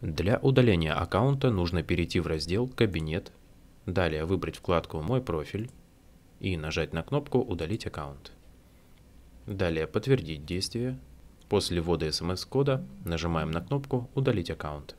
Для удаления аккаунта нужно перейти в раздел «Кабинет», далее выбрать вкладку «Мой профиль» и нажать на кнопку «Удалить аккаунт». Далее подтвердить действие. После ввода смс-кода нажимаем на кнопку «Удалить аккаунт».